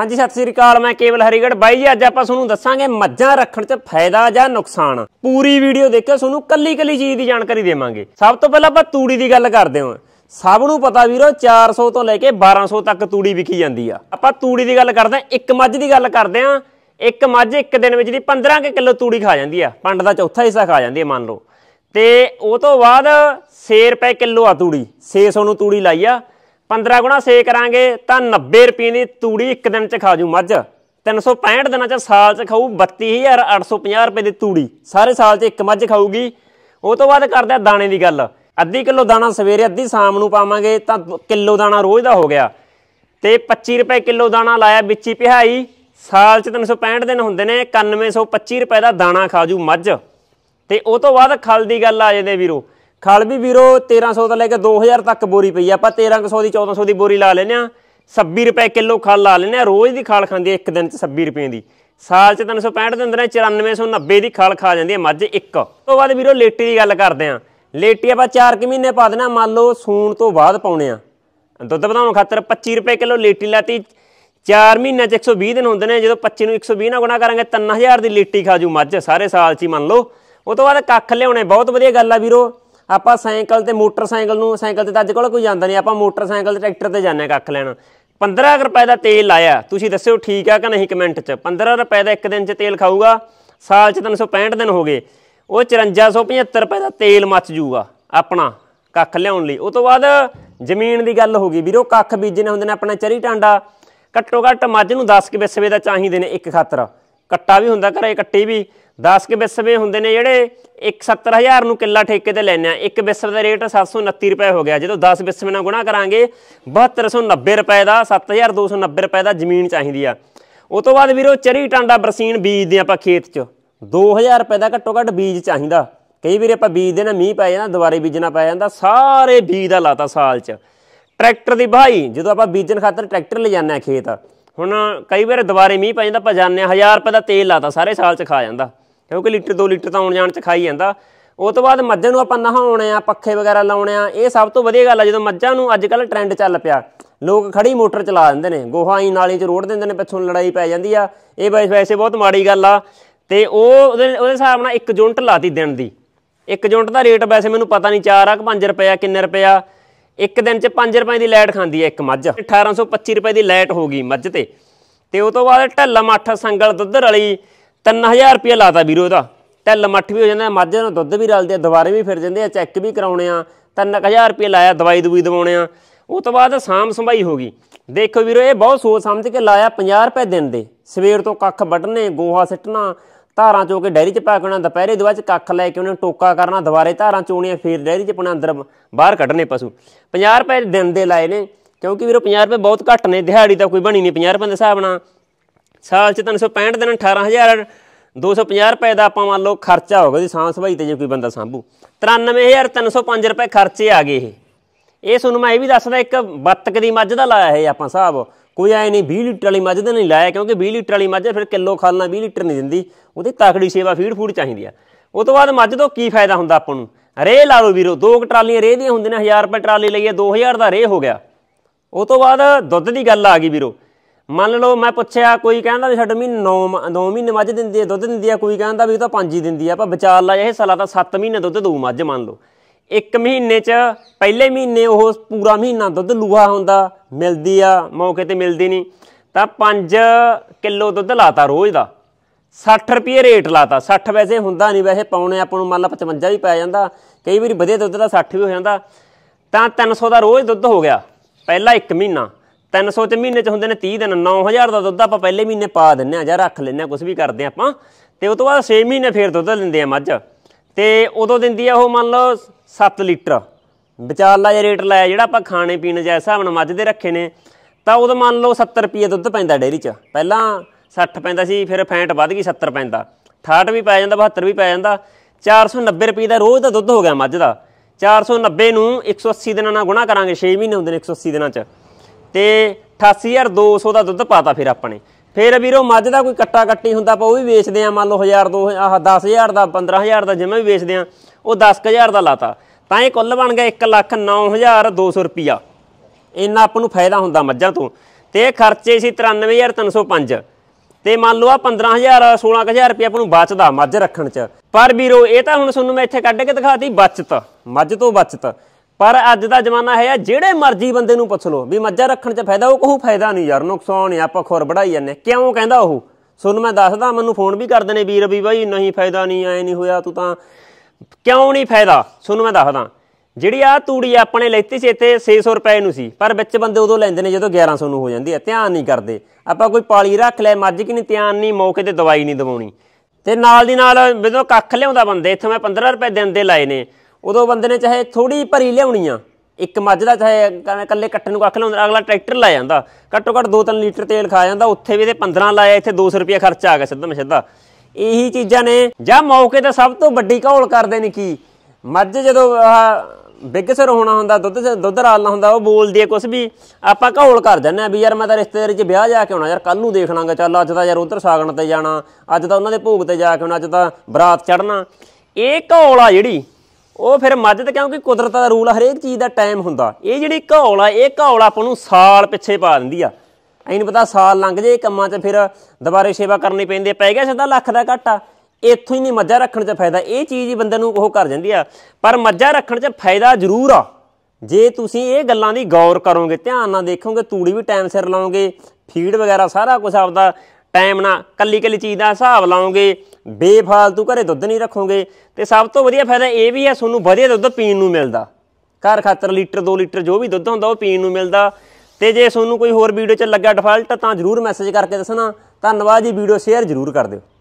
ਹਾਂਜੀ ਸਤਿ ਸ੍ਰੀ ਅਕਾਲ ਮੈਂ ਕੇਵਲ ਹਰੀਗੜ ਬਾਈ ਜੀ ਅੱਜ ਆਪਾਂ ਤੁਹਾਨੂੰ ਦੱਸਾਂਗੇ ਮੱਝਾਂ ਰੱਖਣ 'ਚ ਫਾਇਦਾ ਜਾਂ ਨੁਕਸਾਨ ਪੂਰੀ ਵੀਡੀਓ ਦੇਖਿਓ ਤੁਹਾਨੂੰ ਕੱਲੀ-ਕੱਲੀ ਚੀਜ਼ ਦੀ ਜਾਣਕਾਰੀ ਦੇਵਾਂਗੇ ਸਭ ਤੋਂ ਪਹਿਲਾਂ ਆਪਾਂ ਤੂੜੀ ਦੀ ਗੱਲ ਕਰਦੇ ਹਾਂ ਸਭ ਨੂੰ ਪਤਾ ਵੀਰੋ 400 ਤੋਂ ਲੈ ਕੇ 1200 ਤੱਕ ਤੂੜੀ ਵਿਕੀ ਜਾਂਦੀ ਆ ਆਪਾਂ ਤੂੜੀ ਦੀ ਗੱਲ ਕਰਦੇ ਹਾਂ ਇੱਕ ਮੱਝ ਦੀ ਗੱਲ ਕਰਦੇ ਹਾਂ ਇੱਕ ਮੱਝ ਇੱਕ ਦਿਨ ਵਿੱਚ ਦੀ 15 ਕਿਲੋ ਤੂੜੀ ਖਾ ਜਾਂਦੀ ਆ ਪੰਡ ਦਾ ਚੌਥਾ ਹਿੱਸਾ ਖਾ ਜਾਂਦੀ ਆ ਮੰਨ ਲਓ ਤੇ ਉਹ ਤੋਂ ਬਾਅਦ 6 ਰੁਪਏ ਕਿਲੋ ਆ ਤੂੜੀ 600 ਨੂੰ ਤੂੜੀ ਲਾਈ ਆ 15 ਗੁਣਾ 6 ਕਰਾਂਗੇ ਤਾਂ 90 ਰੁਪਏ ਦੀ ਤੂੜੀ ਇੱਕ ਦਿਨ ਚ ਖਾ ਜੂ ਮੱਝ 365 ਦਿਨਾਂ ਚ ਸਾਲ ਚ ਖਾਊ 32850 ਰੁਪਏ ਦੀ ਤੂੜੀ ਸਾਰੇ ਸਾਲ ਚ ਇੱਕ ਮੱਝ ਖਾਊਗੀ ਉਹ ਤੋਂ ਬਾਅਦ ਕਰਦੇ ਆ ਦਾਣੇ ਦੀ ਗੱਲ ਅੱਧੀ ਕਿਲੋ ਦਾਣਾ ਸਵੇਰੇ ਅੱਧੀ ਸ਼ਾਮ ਨੂੰ ਪਾਵਾਂਗੇ ਤਾਂ ਕਿਲੋ ਦਾਣਾ ਰੋਜ਼ ਦਾ ਹੋ ਗਿਆ ਤੇ 25 ਰੁਪਏ ਕਿਲੋ ਦਾਣਾ ਲਾਇਆ ਵਿੱਚੀ ਪਿਹਾਈ ਸਾਲ ਚ 365 ਦਿਨ ਹੁੰਦੇ ਨੇ 9125 ਰੁਪਏ ਦਾ ਦਾਣਾ ਖਾ ਜੂ ਮੱਝ ਤੇ ਉਹ ਤੋਂ ਬਾਅਦ ਖਲ ਦੀ ਗੱਲ ਆ ਜਾਂਦੇ ਵੀਰੋ ਖਲ ਵੀ ਵੀਰੋ 1300 ਤੋਂ ਲੈ ਕੇ 2000 ਤੱਕ ਬੋਰੀ ਪਈ ਆ ਆਪਾਂ 1300 ਦੀ 1400 ਦੀ ਬੋਰੀ ਲਾ ਲੈਨੇ ਆ 26 ਰੁਪਏ ਕਿਲੋ ਖਲ ਲਾ ਲੈਨੇ ਆ ਰੋਜ਼ ਦੀ ਖਲ ਖਾਂਦੀ ਆ ਇੱਕ ਦਿਨ ਚ 26 ਰੁਪਏ ਦੀ ਸਾਲ ਚ 365 ਦਿਨ ਨੇ 9490 ਦੀ ਖਲ ਖਾ ਜਾਂਦੀ ਆ ਮੱਝ ਇੱਕ ਤੋਂ ਬਾਅਦ ਵੀਰੋ ਲੇਟੀ ਦੀ ਗੱਲ ਕਰਦੇ ਆ ਲੇਟੀ ਆਪਾਂ 4 ਕਿ ਮਹੀਨੇ ਪਾ ਦੇਣਾ ਮੰਨ ਲਓ ਸੂਣ ਤੋਂ ਬਾਅਦ ਪਾਉਣੇ ਆ ਦੁੱਧ ਵਧਾਉਣ ਖਾਤਰ 25 ਰੁਪਏ ਕਿਲੋ ਲੇਟੀ ਲਾਤੀ 4 ਮਹੀਨੇ ਚ 120 ਦਿਨ ਹੁੰਦੇ ਨੇ ਜਦੋਂ 25 ਨੂੰ 120 ਨਾਲ ਗੁਣਾ ਕਰਾਂਗੇ 3000 ਦੀ ਲੇਟੀ ਖਾਜੂ ਮੱਝ ਸਾਰੇ ਸਾਲ ਚ ਹੀ ਮੰਨ ਲਓ ਉਹ ਤੋਂ ਬਾਅਦ ਕੱਖ ਲਿਆਉਣੇ ਬਹੁਤ ਵਧੀਆ ਗੱਲ ਆ ਵੀਰੋ ਆਪਾਂ ਸਾਈਕਲ ਤੇ ਮੋਟਰਸਾਈਕਲ ਨੂੰ ਸਾਈਕਲ ਤੇ ਤਾਂ ਅੱਜ ਕੱਲ ਕੋਈ ਜਾਂਦਾ ਨਹੀਂ ਆਪਾਂ ਮੋਟਰਸਾਈਕਲ ਤੇ ਟਰੈਕਟਰ ਤੇ ਜਾਂਦੇ ਕੱਖ ਲੈਣ 15 ਰੁਪਏ ਦਾ ਤੇਲ ਲਾਇਆ ਤੁਸੀਂ ਦੱਸਿਓ ਠੀਕ ਆ ਕਿ ਨਹੀਂ ਕਮੈਂਟ 'ਚ 15 ਰੁਪਏ ਦਾ ਇੱਕ ਦਿਨ 'ਚ ਤੇਲ ਖਾਊਗਾ ਸਾਲ 'ਚ 365 ਦਿਨ ਹੋ ਗਏ ਉਹ 5475 ਰੁਪਏ ਦਾ ਤੇਲ ਮੱਚ ਜੂਗਾ ਆਪਣਾ ਕੱਖ ਲਿਆਉਣ ਲਈ ਉਹ ਤੋਂ ਬਾਅਦ ਜ਼ਮੀਨ ਦੀ ਗੱਲ ਹੋ ਗਈ ਵੀਰੋ ਕੱਖ ਬੀਜਣੇ ਹੁੰਦੇ ਨੇ ਆਪਣਾ ਚਰੀ ਟਾਂਡਾ ਘੱਟੋ ਘੱਟ ਮੱਝ ਨੂੰ 10 ਕਿ ਵਿਸਵੇ ਦਾ ਚਾਹੀਦੇ ਨੇ ਇੱਕ ਖਾਤਰ ਕੱਟਾ ਵੀ ਹੁੰਦਾ ਘਰੇ ਕੱਟੀ ਵੀ 10 ਕਿ ਬਿਸਵੇ ਹੁੰਦੇ ਨੇ ਜਿਹੜੇ 170000 ਨੂੰ ਕਿੱਲਾ ਠੇਕੇ ਤੇ ਲੈਣੇ ਆ ਇੱਕ ਬਿਸਵੇ ਦਾ ਰੇਟ 729 ਰੁਪਏ ਹੋ ਗਿਆ ਜਦੋਂ 10 ਬਿਸਵੇ ਨਾਲ ਗੁਣਾ ਕਰਾਂਗੇ 7290 ਰੁਪਏ ਦਾ 7290 ਰੁਪਏ ਦਾ ਜ਼ਮੀਨ ਚਾਹੀਦੀ ਆ ਉਸ ਤੋਂ ਬਾਅਦ ਵੀਰੋ ਚਰੀ ਟਾਂਡਾ ਬਰਸੀਨ ਬੀਜਦੇ ਆਪਾਂ ਖੇਤ 'ਚ 2000 ਰੁਪਏ ਦਾ ਘੱਟੋ ਘੱਟ ਬੀਜ ਚਾਹੀਦਾ ਕਈ ਵੀਰੇ ਆਪਾਂ ਬੀਜ ਦੇਣਾ ਮੀਂਹ ਪੈ ਜਾਂਦਾ ਦੁਬਾਰੇ ਬੀਜਣਾ ਪੈ ਜਾਂਦਾ ਸਾਰੇ ਬੀਜ ਦਾ ਲਾਤਾ ਸਾਲ 'ਚ ਟਰੈਕਟਰ ਦੀ ਭਾਈ ਜਦੋਂ ਆਪਾਂ ਬੀਜਣ ਖਾਤਰ ਟਰੈਕਟਰ ਲੈ ਜਾਂਦੇ ਆ ਖੇਤ ਹੁਣ ਕਈ ਵਾਰ ਦੁਬਾਰੇ ਮੀਂਹ ਪੈ ਜਾਂਦਾ ਆਪਾਂ ਜਾਂਦੇ ਆ 1000 ਰੁਪਏ ਦਾ ਤੇਲ ਲਾਤਾ ਸਾਰੇ ਸਾਲ 'ਚ ਖਾ ਜਾਂਦਾ ਕਿਉਂਕਿ ਲੀਟਰ 2 ਲੀਟਰ ਤਾਂ ਆਉਣ ਜਾਣ ਚ ਖਾਈ ਜਾਂਦਾ ਉਹ ਤੋਂ ਬਾਅਦ ਮੱਝਾਂ ਨੂੰ ਆਪਾਂ ਨਹਾਉਣੇ ਆ ਪੱਖੇ ਵਗੈਰਾ ਲਾਉਣੇ ਆ ਇਹ ਸਭ ਤੋਂ ਵਧੀਆ ਗੱਲ ਆ ਜਦੋਂ ਮੱਝਾਂ ਨੂੰ ਅੱਜ ਕੱਲ ਟ੍ਰੈਂਡ ਚੱਲ ਪਿਆ ਲੋਕ ਖੜੀ ਮੋਟਰ ਚਲਾ ਦਿੰਦੇ ਨੇ ਗੋਹਾ ਹੀ ਨਾਲੀ 'ਚ ਰੋੜ ਦਿੰਦੇ ਨੇ ਪਿੱਛੋਂ ਲੜਾਈ ਪੈ ਜਾਂਦੀ ਆ ਇਹ ਵੈਸੇ ਬਹੁਤ ਮਾੜੀ ਗੱਲ ਆ ਤੇ ਉਹ ਉਹਦੇ ਉਹਦੇ ਹਿਸਾਬ ਨਾਲ ਇੱਕ ਜੁੰਟ ਲਾਤੀ ਦਿਨ ਦੀ ਇੱਕ ਜੁੰਟ ਦਾ ਰੇਟ ਵੈਸੇ ਮੈਨੂੰ ਪਤਾ ਨਹੀਂ 4 ਆ 5 ਰੁਪਏ ਕਿੰਨੇ ਆ ਇੱਕ ਦਿਨ 'ਚ 5 ਰੁਪਏ ਦੀ ਲਾਈਟ ਖਾਂਦੀ ਆ ਇੱਕ ਮੱਝ 1825 ਰੁਪਏ ਦੀ ਲਾਈਟ ਹੋ ਗਈ ਮੱਝ ਤੇ ਤੇ ਉਹ ਤੋਂ ਬਾਅਦ ਢੱਲਾ ਮੱਠ ਸੰਗਲ ਦੁੱਧ ਰਲੀ 3000 ਰੁਪਏ ਲਾਤਾ ਵੀਰੋ ਇਹਦਾ ਤੇ ਲਮੱਠ ਵੀ ਹੋ ਜਾਂਦਾ ਮਾਝੇ ਨੂੰ ਦੁੱਧ ਵੀ ਰਲਦੇ ਆ ਦੁਬਾਰੇ ਵੀ ਫਿਰ ਜਾਂਦੇ ਆ ਚੈੱਕ ਵੀ ਕਰਾਉਣੇ ਆ 3000 ਰੁਪਏ ਲਾਇਆ ਦਵਾਈ ਦਵਾਈ ਦਵਾਉਣੇ ਆ ਉਹ ਤੋਂ ਬਾਅਦ ਸਾਮ ਸੰਭਾਈ ਹੋ ਗਈ ਦੇਖੋ ਵੀਰੋ ਇਹ ਬਹੁਤ ਸੋਚ ਸਮਝ ਕੇ ਲਾਇਆ 50 ਰੁਪਏ ਦਿਨ ਦੇ ਸਵੇਰ ਤੋਂ ਕੱਖ ਵੱਢਣੇ ਗੋਹਾ ਸਿੱਟਣਾ ਧਾਰਾਂ ਚੋ ਕੇ ਡੈਰੀ 'ਚ ਪਾ ਕੇ ਉਹਨਾਂ ਦੁਪਹਿਰੇ ਦੇ 'ਚ ਕੱਖ ਲੈ ਕੇ ਉਹਨੇ ਟੋਕਾ ਕਰਨਾ ਦੁਬਾਰੇ ਧਾਰਾਂ ਚੋਣੀਆਂ ਫੇਰ ਡੈਰੀ 'ਚ ਪਣਾ ਅੰਦਰ ਬਾਹਰ ਕੱਢਣੇ ਪਸ਼ੂ 50 ਰੁਪਏ ਦਿਨ ਦੇ ਲਾਏ ਨੇ ਕਿਉਂਕਿ ਵੀਰੋ 50 ਰੁਪਏ ਬਹੁਤ ਘੱਟ ਨੇ ਦਿਹਾੜੀ ਤਾਂ ਕੋਈ ਬਣੀ ਨਹੀਂ 50 ਰੁਪਏ ਦੇ ਹਿਸਾਬ ਨਾਲ ਸਾਲ 'ਚ 365 ਦਿਨ 18000 250 ਰੁਪਏ ਦਾ ਆਪਾਂ ਮੰਨ ਲਓ ਖਰਚਾ ਗਿਆ ਜੀ ਸਾਂਸ ਭਾਈ ਤੇ ਜੇ ਕੋਈ ਬੰਦਾ ਸਾਂਭੂ 93305 ਰੁਪਏ ਖਰਚੇ ਆ ਗਏ ਇਹ ਇਹ ਤੁਹਾਨੂੰ ਮੈਂ ਇਹ ਵੀ ਦੱਸਦਾ ਇੱਕ ਬੱਤਕ ਦੀ ਮੱਝ ਦਾ ਲਾਇਆ ਹੈ ਆਪਾਂ ਸਾਹਿਬ ਕੋਈ ਐ ਨਹੀਂ 20 ਲੀਟਰ ਵਾਲੀ ਮੱਝ ਦਾ ਨਹੀਂ ਲਾਇਆ ਕਿਉਂਕਿ 20 ਲੀਟਰ ਵਾਲੀ ਮੱਝ ਫਿਰ ਕਿਲੋ ਖਾਲਣਾ 20 ਲੀਟਰ ਨਹੀਂ ਦਿੰਦੀ ਉਹਦੀ ਤਕੜੀ ਸੇਵਾ ਫੀਡ ਫੂਡ ਚਾਹੀਦੀ ਆ ਉਹ ਤੋਂ ਬਾਅਦ ਮੱਝ ਤੋਂ ਕੀ ਫਾਇਦਾ ਹੁੰਦਾ ਆਪਾਂ ਨੂੰ ਰੇ ਲਾ ਲਓ ਵੀਰੋ ਦੋ ਟਰਾਲੀਆਂ ਰੇ ਦੀਆਂ ਹੁੰਦੀਆਂ ਨੇ 1000 ਰੁਪਏ ਟਰਾਲੀ ਲਈਏ 2000 ਦਾ ਰੇ ਹੋ ਗਿਆ ਉਹ ਤੋਂ ਬਾਅਦ ਦੁੱਧ ਦੀ ਗੱਲ ਆ ਗਈ ਵੀਰੋ ਮੰਨ ਲਓ ਮੈਂ ਪੁੱਛਿਆ ਕੋਈ ਕਹਿੰਦਾ ਵੀ ਸਾਡੇ ਮਹੀਨੇ 9 9 ਮਹੀਨੇ ਮੱਝ ਦਿੰਦੀ ਹੈ ਦੁੱਧ ਦਿੰਦੀ ਹੈ ਕੋਈ ਕਹਿੰਦਾ ਵੀ ਇਹ ਤਾਂ 5 ਹੀ ਦਿੰਦੀ ਹੈ ਆਪਾਂ ਵਿਚਾਰ ਲਾ ਇਹ ਸਾਲਾ ਤਾਂ 7 ਮਹੀਨੇ ਦੁੱਧ ਦੂ ਮੱਝ ਮੰਨ ਲਓ ਇੱਕ ਮਹੀਨੇ 'ਚ ਪਹਿਲੇ ਮਹੀਨੇ ਉਹ ਪੂਰਾ ਮਹੀਨਾ ਦੁੱਧ ਲੂਹਾ ਹੁੰਦਾ ਮਿਲਦੀ ਆ ਮੌਕੇ ਤੇ ਮਿਲਦੀ ਨਹੀਂ ਤਾਂ 5 ਕਿਲੋ ਦੁੱਧ ਲਾਤਾ ਰੋਜ਼ ਦਾ 60 ਰੁਪਏ ਰੇਟ ਲਾਤਾ 60 ਵੈਸੇ ਹੁੰਦਾ ਨਹੀਂ ਵੈਸੇ ਪਾਉਣੇ ਆਪਾਂ ਨੂੰ ਮੰਨ ਲਾ 55 ਵੀ ਪੈ ਜਾਂਦਾ ਕਈ ਵਾਰੀ ਵਧੇ ਦੁੱਧ ਦਾ 60 ਵੀ ਹੋ ਜਾਂਦਾ ਤਾਂ 300 ਦਾ ਰੋਜ਼ ਦੁੱਧ ਹੋ ਗਿਆ ਪਹਿਲਾ 1 ਮਹੀਨਾ 300 ਚ ਮਹੀਨੇ ਚ ਹੁੰਦੇ ਨੇ 30 ਦਿਨ 9000 ਦਾ ਦੁੱਧ ਆਪਾਂ ਪਹਿਲੇ ਮਹੀਨੇ ਪਾ ਦਿੰਨੇ ਆ ਜਾਂ ਰੱਖ ਲੈਨੇ ਆ ਕੁਝ ਵੀ ਕਰਦੇ ਆ ਆਪਾਂ ਤੇ ਉਸ ਤੋਂ ਬਾਅਦ 6 ਮਹੀਨੇ ਫੇਰ ਦੁੱਧ ਦਿੰਦੇ ਆ ਮੱਝ ਤੇ ਉਦੋਂ ਦਿੰਦੀ ਆ ਉਹ ਮੰਨ ਲਓ 7 ਲੀਟਰ ਵਿਚਾਰਲਾ ਜੇ ਰੇਟ ਲਾਇਆ ਜਿਹੜਾ ਆਪਾਂ ਖਾਣੇ ਪੀਣ ਦੇ ਹਿਸਾਬ ਨਾਲ ਮੱਝ ਦੇ ਰੱਖੇ ਨੇ ਤਾਂ ਉਦੋਂ ਮੰਨ ਲਓ 70 ਰੁਪਏ ਦੁੱਧ ਪੈਂਦਾ ਡੇਰੀ 'ਚ ਪਹਿਲਾਂ 60 ਪੈਂਦਾ ਸੀ ਫਿਰ ਫੈਂਟ ਵੱਧ ਗਈ 70 ਪੈਂਦਾ 68 ਵੀ ਪੈ ਜਾਂਦਾ 72 ਵੀ ਪੈ ਜਾਂਦਾ 490 ਰੁਪਏ ਦਾ ਰੋਜ਼ ਦਾ ਦੁੱਧ ਹੋ ਗਿਆ ਮੱਝ ਦਾ 490 ਨੂੰ 180 ਦਿਨਾਂ ਨਾਲ ਗੁਣਾ ਕਰਾਂਗੇ 6 ਮਹੀਨੇ ਹੁੰਦੇ ਨੇ 180 ਦਿਨਾਂ 'ਚ ਤੇ 88200 ਦਾ ਦੁੱਧ ਪਾਤਾ ਫਿਰ ਆਪਣੇ ਫਿਰ ਵੀਰੋ ਮੱਝ ਦਾ ਕੋਈ ਕੱਟਾ ਕੱਟੀ ਹੁੰਦਾ ਪਾ ਉਹ ਵੀ ਵੇਚਦੇ ਆ ਮੰਨ ਲਓ 1000 2000 ਆਹ 10000 ਦਾ 15000 ਦਾ ਜਿਵੇਂ ਵੀ ਵੇਚਦੇ ਆ ਉਹ 10000 ਦਾ ਲਾਤਾ ਤਾਂ ਇਹ ਕੁੱਲ ਬਣ ਗਿਆ 1,09,200 ਰੁਪਿਆ ਇੰਨਾ ਆਪ ਨੂੰ ਫਾਇਦਾ ਹੁੰਦਾ ਮੱਝਾਂ ਤੋਂ ਤੇ ਖਰਚੇ ਸੀ 93305 ਤੇ ਮੰਨ ਲਓ ਆ 15000 16000 ਰੁਪਇਆ ਆਪ ਨੂੰ ਬਚਦਾ ਮੱਝ ਰੱਖਣ ਚ ਪਰ ਵੀਰੋ ਇਹ ਤਾਂ ਹੁਣ ਤੁਹਾਨੂੰ ਮੈਂ ਇੱਥੇ ਕੱਢ ਕੇ ਦਿਖਾਤੀ ਬਚਤ ਮੱਝ ਤੋਂ ਬਚਤ ਪਰ ਅੱਜ ਦਾ ਜ਼ਮਾਨਾ ਹੈ ਜਿਹੜੇ ਮਰਜ਼ੀ ਬੰਦੇ ਨੂੰ ਪੁੱਛ ਲਓ ਵੀ ਮੱਝਾਂ ਰੱਖਣ 'ਚ ਫਾਇਦਾ ਉਹ ਕਹੂ ਫਾਇਦਾ ਨਹੀਂ ਯਾਰ ਨੁਕਸਾਨ ਹੈ ਆਪਾਂ ਖੁਰ ਬੜਾਈ ਜਾਂਦੇ ਕਿਉਂ ਕਹਿੰਦਾ ਉਹ ਸੋਨੂੰ ਮੈਂ ਦੱਸਦਾ ਮੈਨੂੰ ਫੋਨ ਵੀ ਕਰਦੇ ਨੇ ਵੀਰ ਵੀ ਬਾਈ ਨਹੀਂ ਫਾਇਦਾ ਨਹੀਂ ਐ ਨਹੀਂ ਹੋਇਆ ਤੂੰ ਤਾਂ ਕਿਉਂ ਨਹੀਂ ਫਾਇਦਾ ਸੋਨੂੰ ਮੈਂ ਦੱਸਦਾ ਜਿਹੜੀ ਆ ਤੂੜੀ ਆਪਣੇ ਲੈਤੀ ਸੀ ਇੱਥੇ 600 ਰੁਪਏ ਨੂੰ ਸੀ ਪਰ ਵਿੱਚ ਬੰਦੇ ਉਦੋਂ ਲੈਂਦੇ ਨੇ ਜਦੋਂ 1100 ਨੂੰ ਹੋ ਜਾਂਦੀ ਹੈ ਧਿਆਨ ਨਹੀਂ ਕਰਦੇ ਆਪਾਂ ਕੋਈ ਪਾਲੀ ਰੱਖ ਲੈ ਮੱਝ ਕਿ ਨਹੀਂ ਧਿਆਨ ਨਹੀਂ ਮੌਕੇ ਤੇ ਦਵਾਈ ਨਹੀਂ ਦਵਾਉਣੀ ਤੇ ਨਾਲ ਦੀ ਨਾਲ ਜਦੋਂ ਕੱਖ ਲਿਆਉਂਦਾ ਬੰਦੇ ਇੱਥੇ ਮੈਂ 15 ਰੁਪਏ ਦਿਨ ਦੇ ਲਾਏ ਨੇ ਉਦੋਂ ਬੰਦੇ ਨੇ ਚਾਹੇ ਥੋੜੀ ਭਰੀ ਲਿਆਉਣੀ ਆ ਇੱਕ ਮੱਝ ਦਾ ਚਾਹੇ ਇਕੱਲੇ ਕੱਟਣ ਨੂੰ ਕੱਖ ਲਾਉਂਦਾ ਅਗਲਾ ਟਰੈਕਟਰ ਲਾ ਜਾਂਦਾ ਘੱਟੋ ਘੱਟ 2-3 ਲੀਟਰ ਤੇਲ ਖਾ ਜਾਂਦਾ ਉੱਥੇ ਵੀ ਇਹਦੇ 15 ਲਾਇਆ ਇੱਥੇ 200 ਰੁਪਏ ਖਰਚਾ ਆ ਗਿਆ ਸਿੱਧਾ ਮਸ਼ੱਦਾ ਇਹੀ ਚੀਜ਼ਾਂ ਨੇ ਜਾਂ ਮੌਕੇ ਤੇ ਸਭ ਤੋਂ ਵੱਡੀ ਘੋਲ ਕਰਦੇ ਨੇ ਕੀ ਮੱਝ ਜਦੋਂ ਬਿੱਗ ਸਰ ਹੋਣਾ ਹੁੰਦਾ ਦੁੱਧ ਦੁੱਧ ਰਾਲਣਾ ਹੁੰਦਾ ਉਹ ਬੋਲਦੀ ਹੈ ਕੁਝ ਵੀ ਆਪਾਂ ਘੋਲ ਕਰ ਦਿੰਨੇ ਆ ਵੀ ਯਾਰ ਮੈਂ ਤਾਂ ਰਿਸ਼ਤੇਦਾਰੀ 'ਚ ਵਿਆਹ ਜਾ ਕੇ ਆਉਣਾ ਯਾਰ ਕੱਲ ਨੂੰ ਦੇਖ ਲਾਂਗੇ ਚੱਲ ਅੱਜ ਤਾਂ ਯਾਰ ਉਧਰ ਸਾਗਣ ਤੇ ਜਾਣਾ ਅੱਜ ਤਾਂ ਉਹਨਾਂ ਦੇ ਭੋਗ ਤੇ ਜਾ ਕੇ ਆਉਣਾ ਅੱਜ ਤਾਂ ਬਰਾਤ ਚੜਨਾ ਇਹ ਘੋਲ ਆ ਜਿਹੜੀ ਉਹ ਫਿਰ ਮੱਝ ਤੇ ਕਿਉਂਕਿ ਕੁਦਰਤ ਦਾ ਰੂਲ ਹਰੇਕ ਚੀਜ਼ ਦਾ ਟਾਈਮ ਹੁੰਦਾ ਇਹ ਜਿਹੜੀ ਘੌਲ ਆ ਇਹ ਘੌਲ ਆਪਾਂ ਨੂੰ ਸਾਲ ਪਿੱਛੇ ਪਾ ਦਿੰਦੀ ਆ ਐਨ ਪਤਾ ਸਾਲ ਲੰਘ ਜੇ ਕੰਮਾਂ 'ਚ ਫਿਰ ਦੁਬਾਰੇ ਸੇਵਾ ਕਰਨੀ ਪੈਂਦੀ ਪੈ ਗਿਆ ਸਿੱਧਾ ਲੱਖ ਦਾ ਘਾਟਾ ਇੱਥੋਂ ਹੀ ਨਹੀਂ ਮੱਝਾਂ ਰੱਖਣ 'ਚ ਫਾਇਦਾ ਇਹ ਚੀਜ਼ ਹੀ ਬੰਦੇ ਨੂੰ ਉਹ ਕਰ ਜਾਂਦੀ ਆ ਪਰ ਮੱਝਾਂ ਰੱਖਣ 'ਚ ਫਾਇਦਾ ਜ਼ਰੂਰ ਆ ਜੇ ਤੁਸੀਂ ਇਹ ਗੱਲਾਂ ਦੀ ਗੌਰ ਕਰੋਗੇ ਧਿਆਨ ਨਾਲ ਦੇਖੋਗੇ ਤੂੜੀ ਵੀ ਟਾਈਮ ਸਿਰ ਲਾਓਗੇ ਫੀਡ ਵਗੈਰਾ ਸਾਰਾ ਕੁਝ ਆਪਦਾ ਟਾਈਮ ਨਾਲ ਕੱਲੀ ਕੱਲੀ ਚੀਜ਼ ਦਾ ਹਿਸਾਬ ਲਾਓਗੇ ਬੇਫਾਲਤੂ ਘਰੇ ਦੁੱਧ ਨਹੀਂ ਰੱਖੋਗੇ ਤੇ ਸਭ ਤੋਂ ਵਧੀਆ ਫਾਇਦਾ ਇਹ ਵੀ ਹੈ ਤੁਹਾਨੂੰ ਵਧੀਆ ਦੁੱਧ ਪੀਣ ਨੂੰ ਮਿਲਦਾ ਘਰ ਖਾਤਰ ਲੀਟਰ 2 ਲੀਟਰ ਜੋ ਵੀ ਦੁੱਧ ਹੁੰਦਾ ਉਹ ਪੀਣ ਨੂੰ ਮਿਲਦਾ ਤੇ ਜੇ ਤੁਹਾਨੂੰ ਕੋਈ ਹੋਰ ਵੀਡੀਓ 'ਚ ਲੱਗਾ ਡਿਫਾਲਟ ਤਾਂ ਜ਼ਰੂਰ ਮੈਸੇਜ ਕਰਕੇ ਦੱਸਣਾ ਧੰਨਵਾਦ ਜੀ ਵੀਡੀਓ ਸ਼ੇਅਰ ਜ਼ਰੂਰ ਕਰ ਦਿਓ